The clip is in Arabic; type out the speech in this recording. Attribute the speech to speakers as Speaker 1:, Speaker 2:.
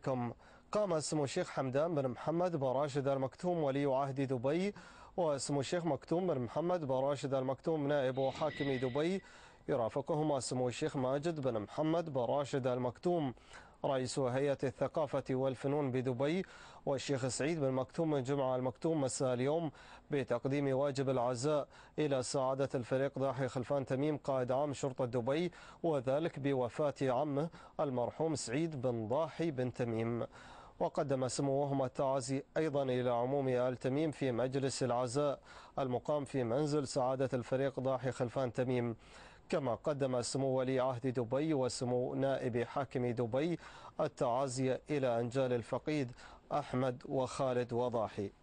Speaker 1: بكم قام سمو الشيخ حمدان بن محمد بن راشد المكتوم ولي عهد دبي وسمو الشيخ مكتوم بن محمد بن راشد المكتوم نائب حاكم دبي يرافقهما سمو الشيخ ماجد بن محمد بن راشد المكتوم رئيس هيئة الثقافة والفنون بدبي والشيخ سعيد بن مكتوم من جمعة المكتوم مساء اليوم بتقديم واجب العزاء إلى سعادة الفريق ضاحي خلفان تميم قائد عام شرطة دبي وذلك بوفاة عمه المرحوم سعيد بن ضاحي بن تميم وقدم سموهما التعازي أيضا إلى عموم آل تميم في مجلس العزاء المقام في منزل سعادة الفريق ضاحي خلفان تميم كما قدم سمو ولي عهد دبي وسمو نائب حاكم دبي التعازي إلى أنجال الفقيد أحمد وخالد وضاحي